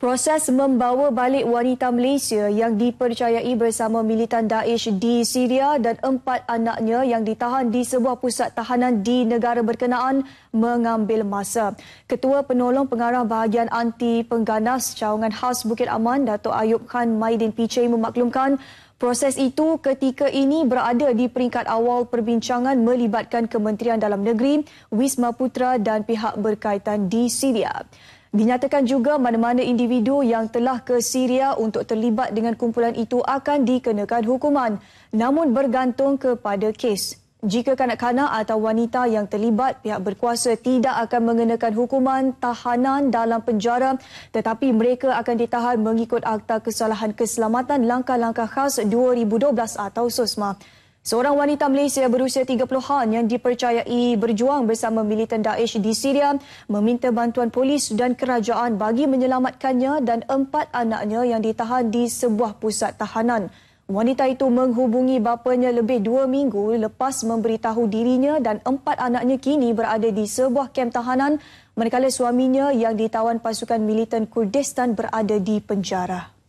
Proses membawa balik wanita Malaysia yang dipercayai bersama militan Daesh di Syria dan empat anaknya yang ditahan di sebuah pusat tahanan di negara berkenaan mengambil masa. Ketua Penolong Pengarah Bahagian Anti Pengganas Cawangan Khas Bukit Aman, Datuk Ayub Khan Maidin Pichai memaklumkan Proses itu ketika ini berada di peringkat awal perbincangan melibatkan Kementerian Dalam Negeri, Wisma Putra dan pihak berkaitan di Syria. Dinyatakan juga mana-mana individu yang telah ke Syria untuk terlibat dengan kumpulan itu akan dikenakan hukuman namun bergantung kepada kes. Jika kanak-kanak atau wanita yang terlibat pihak berkuasa tidak akan mengenakan hukuman tahanan dalam penjara tetapi mereka akan ditahan mengikut Akta Kesalahan Keselamatan Langkah-Langkah Khas 2012 atau SOSMA. Seorang wanita Malaysia berusia 30-an yang dipercayai berjuang bersama militan Daesh di Syria meminta bantuan polis dan kerajaan bagi menyelamatkannya dan empat anaknya yang ditahan di sebuah pusat tahanan. Wanita itu menghubungi bapanya lebih dua minggu lepas memberitahu dirinya dan empat anaknya kini berada di sebuah kem tahanan manakala suaminya yang ditawan pasukan militan Kurdistan berada di penjara.